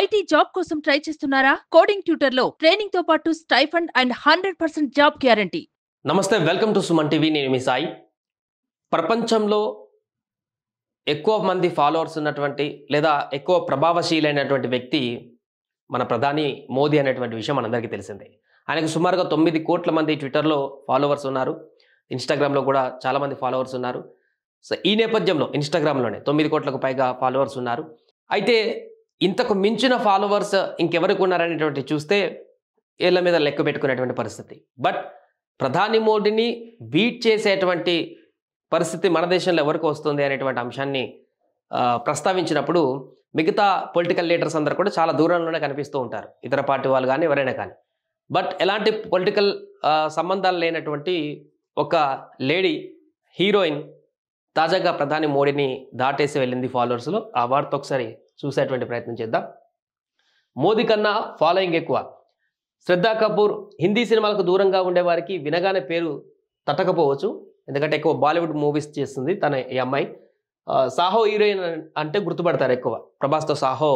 IT job కోసం try చేస్తున్నారా coding tutor లో ట్రైనింగ్ తో పాటు stipend and hundred percent job guarantee నమస్తే వెల్కమ్ టు సుమన్ టీవీ నేను మీ సాయి ప్రపంచంలో ఎక్కువ మంది ఫాలోవర్స్ ఉన్నటువంటి లేదా ఎక్కువ ప్రభావశీలైనటువంటి వ్యక్తి మన ప్రధాని మోదీ అనేటువంటి విషయం మనందరికీ తెలిసిందే ఆయనకు సుమారుగా తొమ్మిది కోట్ల మంది ట్విట్టర్లో ఫాలోవర్స్ ఉన్నారు ఇన్స్టాగ్రామ్లో కూడా చాలామంది ఫాలోవర్స్ ఉన్నారు సో ఈ నేపథ్యంలో ఇన్స్టాగ్రామ్లోనే తొమ్మిది కోట్లకు పైగా ఫాలోవర్స్ ఉన్నారు అయితే ఇంతకు మించిన ఫాలోవర్స్ ఇంకెవరికి ఉన్నారనేటువంటి చూస్తే ఏళ్ళ మీద లెక్క పెట్టుకునేటువంటి పరిస్థితి బట్ ప్రధాని మోడీని బీట్ చేసేటువంటి పరిస్థితి మన దేశంలో ఎవరికి వస్తుంది అనేటువంటి అంశాన్ని ప్రస్తావించినప్పుడు మిగతా పొలిటికల్ లీడర్స్ అందరూ కూడా చాలా దూరంలోనే కనిపిస్తూ ఉంటారు ఇతర పార్టీ వాళ్ళు కానీ ఎవరైనా కానీ బట్ ఎలాంటి పొలిటికల్ సంబంధాలు లేనటువంటి ఒక లేడీ హీరోయిన్ తాజాగా ప్రధాని మోడీని దాటేసి వెళ్ళింది ఫాలోవర్స్లో ఆ వార్త ఒకసారి చూసేటువంటి ప్రయత్నం చేద్దాం మోదీ కన్నా ఫాలోయింగ్ ఎక్కువ శ్రద్ధా కపూర్ హిందీ సినిమాలకు దూరంగా ఉండేవారికి వినగానే పేరు తట్టకపోవచ్చు ఎందుకంటే ఎక్కువ బాలీవుడ్ మూవీస్ చేస్తుంది తన ఈ అమ్మాయి సాహో హీరోయిన్ అంటే గుర్తుపడతారు ఎక్కువ ప్రభాస్తో సాహో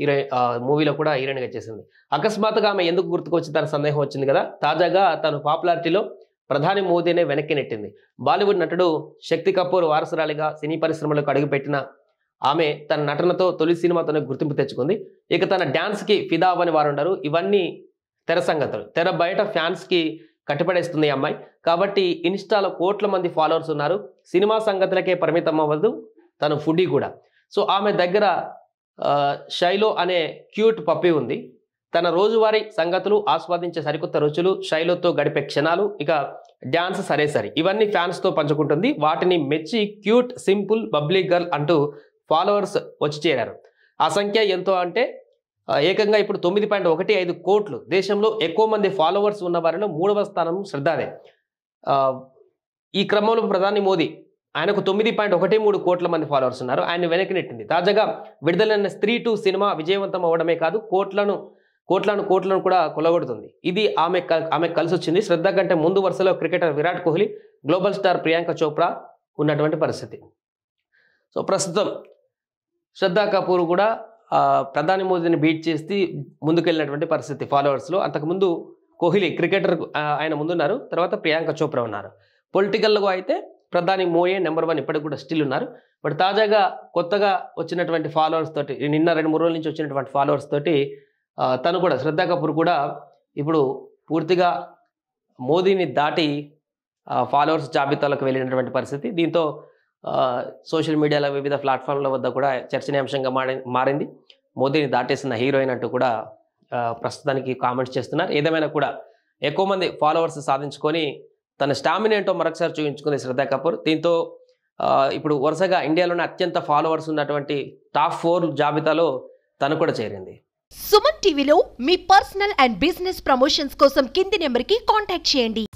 హీరోయిన్ మూవీలో కూడా హీరోయిన్గా చేసింది అకస్మాత్తుగా ఆమె ఎందుకు గుర్తుకొచ్చి తన సందేహం వచ్చింది కదా తాజాగా తను పాపులారిటీలో ప్రధాని మోదీనే వెనక్కి నెట్టింది బాలీవుడ్ నటుడు శక్తి కపూర్ వారసురాలిగా సినీ పరిశ్రమలకు అడుగుపెట్టిన ఆమె తన నటనతో తొలి సినిమాతోనే గుర్తింపు తెచ్చుకుంది ఇక తన డ్యాన్స్కి ఫిదా అని వారు ఉండరు ఇవన్నీ తెర సంగతులు తెర బయట ఫ్యాన్స్కి కట్టుబడేస్తుంది ఈ అమ్మాయి కాబట్టి ఇన్స్టాలో కోట్ల మంది ఫాలోవర్స్ ఉన్నారు సినిమా సంగతులకే పరిమితం అవ్వదు తను ఫుడీ కూడా సో ఆమె దగ్గర షైలో అనే క్యూట్ పప్పి ఉంది తన రోజువారీ సంగతులు ఆస్వాదించే సరికొత్త రుచులు శైలోతో గడిపే క్షణాలు ఇక డ్యాన్స్ సరే సరే ఇవన్నీ ఫ్యాన్స్తో పంచుకుంటుంది వాటిని మెచ్చి క్యూట్ సింపుల్ బబ్లీ గర్ల్ అంటూ ఫాలోవర్స్ వచ్చి చేరారు ఆ సంఖ్య ఎంతో అంటే ఏకంగా ఇప్పుడు తొమ్మిది పాయింట్ ఒకటి ఐదు కోట్లు దేశంలో ఎక్కువ మంది ఫాలోవర్స్ ఉన్న వారిలో మూడవ స్థానం శ్రద్ధాదే ఈ క్రమంలో ప్రధాని మోదీ ఆయనకు తొమ్మిది పాయింట్ ఒకటి మూడు కోట్ల మంది ఫాలోవర్స్ ఉన్నారు ఆయన వెనక్కి నెట్టింది తాజాగా విడుదలైన స్త్రీ టూ సినిమా విజయవంతం అవడమే కాదు కోట్లను కోట్లను కోట్లను కూడా కొలగొడుతుంది ఇది ఆమె ఆమె కలిసి వచ్చింది శ్రద్ధ కంటే ముందు వరుసలో cricketer Virat Kohli global star Priyanka Chopra ఉన్నటువంటి పరిస్థితి సో ప్రస్తుతం శ్రద్ధా కపూర్ కూడా ప్రధాని మోదీని బీట్ చేసి ముందుకెళ్ళినటువంటి పరిస్థితి ఫాలోవర్స్లో అంతకుముందు కోహ్లీ క్రికెటర్ ఆయన ముందున్నారు తర్వాత ప్రియాంక చోప్రా ఉన్నారు పొలిటికల్గా అయితే ప్రధాని మోయే నెంబర్ వన్ ఇప్పటికి కూడా స్టిల్ ఉన్నారు బట్ తాజాగా కొత్తగా వచ్చినటువంటి ఫాలోవర్స్ తోటి నిన్న రెండు మూడు రోజుల నుంచి వచ్చినటువంటి ఫాలోవర్స్ తోటి తను కూడా శ్రద్ధా కపూర్ కూడా ఇప్పుడు పూర్తిగా మోదీని దాటి ఫాలోవర్స్ జాబితాలకు వెళ్ళినటువంటి పరిస్థితి దీంతో సోషల్ మీడియాలో వివిధ ప్లాట్ఫామ్ల వద్ద కూడా చర్చనీయాంశంగా మారి మారింది మోదీని దాటేసిన హీరోయిన్ అంటూ కూడా ప్రస్తుతానికి కామెంట్స్ చేస్తున్నారు ఏదేమైనా కూడా ఎక్కువ మంది ఫాలోవర్స్ సాధించుకొని తన స్టామిన ఏంటో మరొకసారి చూపించుకుంది శ్రద్ధా కపూర్ దీంతో ఇప్పుడు వరుసగా ఇండియాలోనే అత్యంత ఫాలోవర్స్ ఉన్నటువంటి టాప్ ఫోర్ జాబితాలో తను కూడా చేరింది సుమన్ టీవీలో మీ పర్సనల్ అండ్ బిజినెస్ ప్రమోషన్స్ కోసం కింది నెంబర్కి కాంటాక్ట్ చేయండి